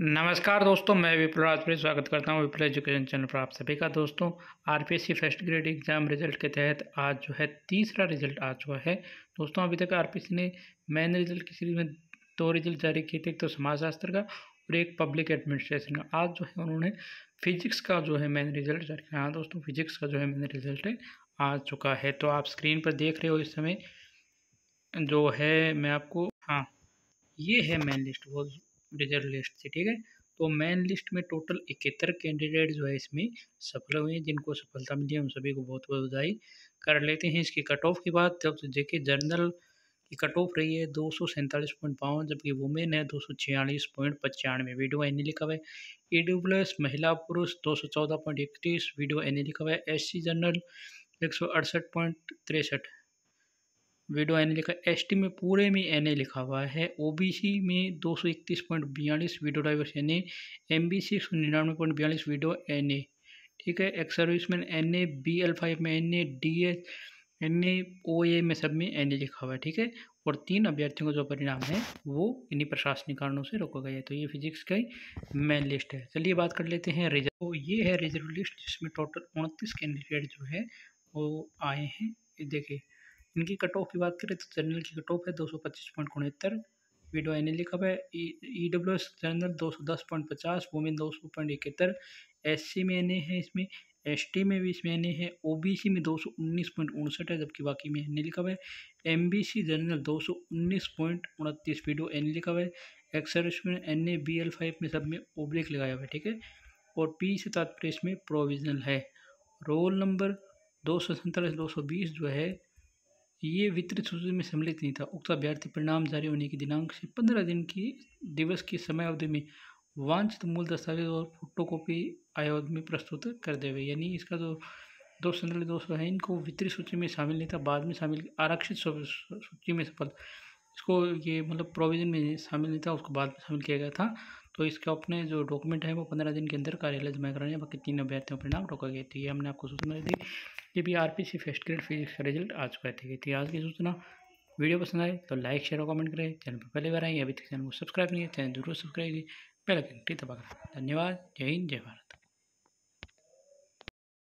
नमस्कार दोस्तों मैं विपुल राजपुरी स्वागत करता हूं विप्ला एजुकेशन चैनल पर आप सभी का दोस्तों RPSC first grade exam result के तहत आज जो है तीसरा रिजल्ट आ चुका है दोस्तों अभी तक आरपीएससी ने मेन रिजल्ट की सीरीज में दो रिजल्ट जारी किए थे एक तो समाजशास्त्र का और एक पब्लिक एडमिनिस्ट्रेशन का आज जो है उन्होंने फिजिक्स का जो है मेन रिजल्ट जारी किया हाँ दोस्तों फिजिक्स का जो है मेन रिजल्ट आ चुका है तो आप स्क्रीन पर देख रहे हो इस समय जो है मैं आपको हाँ ये है मेन लिस्ट वो रिजल्ट लिस्ट थी ठीक है तो मेन लिस्ट में टोटल इकहत्तर कैंडिडेट जो है इसमें सफल हुए हैं जिनको सफलता मिली है उन सभी को बहुत बहुत बधाई कर लेते हैं इसकी कट ऑफ की बात जब जेके जनरल की कट ऑफ रही है दो सौ सैंतालीस पॉइंट बावन जबकि वुमेन है दो सौ छियालीस पॉइंट पचानवे वीडियो एन e लिखा हुआ है ई e एस महिला पुरुष दो सौ चौदह पॉइंट इकतीस वीडियो एन e लिखा हुआ है एस सी जनरल एक सौ अड़सठ पॉइंट तिरसठ विडो एन लिखा लिखा एस में पूरे में एन ए लिखा हुआ है ओबीसी में दो सौ इकतीस पॉइंट बयालीस widow divorcees N A M B C एक सौ निन्यानवे पॉइंट बयालीस विडो एन ए ठीक है ex serviceman N A B L five में N A D H N A O A में सब में एन ए लिखा हुआ है ठीक है और तीन अभ्यर्थियों का जो परिणाम है वो इन्हीं प्रशासनिक कारणों से रोका गया है तो ये फिजिक्स का ही मेन लिस्ट है चलिए बात कर लेते हैं रिजर्व तो ये है रिजर्व लिस्ट जिसमें टोटल उनतीस कैंडिडेट जो है वो आए हैं देखिए इनकी कट ऑफ की बात करें तो जनरल की कट ऑफ है दो सौ पच्चीस पॉइंट उनहत्तर वीडियो एन एल कब है E W e S general दो सौ दस पॉइंट पचास वोमेन दो सौ पॉइंट इकहत्तर एस सी में एन ए है इसमें एस टी में भी इसमें एन ए है ओ बी सी में दो सौ उन्नीस पॉइंट उनसठ है जबकि बाकी में एन एल कब है एम बी सी जनरल दो सौ उन्नीस पॉइंट उनतीस विडो एन एल कब है एक्सर में N A B L five में सब में ओब्लिक लगाया हुआ है ठीक है और पी से तात्पर्य इसमें प्रोविजनल है रोल नंबर दो सौ सैंतालीस दो सौ बीस जो है ये वितरित सूची में सम्मिलित नहीं था उक्त अभ्यर्थी परिणाम जारी होने की दिनांक से पंद्रह दिन की दिवस की समय अवधि में वांछित मूल दस्तावेज और फोटोकॉपी आयोग में प्रस्तुत कर देवे यानी इसका जो दो संदर्भ सौ है इनको वितरित सूची में शामिल नहीं था बाद में शामिल आरक्षित सूची में सफल इसको ये मतलब प्रोविज़न में शामिल नहीं था उसको बाद में शामिल किया गया था तो इसका अपने जो डॉक्यूमेंट है वो पंद्रह दिन के अंदर कार्यालय जमा कराने बाकी तीन अभ्यर्थियों परिणाम रोका गया तो ये हमने आपको सूचना दी ये भी R C first grade physics का रिजल्ट आ चुका है ठीक है इतिहास की सूचना वीडियो पसंद आए तो लाइक शेयर और कमेंट करें चैनल पर पहले बार आए अभी तक चैनल को सब्सक्राइब नहीं है चैनल तो जरूर सब्सक्राइब करें पहले आइकन दबा करें धन्यवाद जय हिंद जय भारत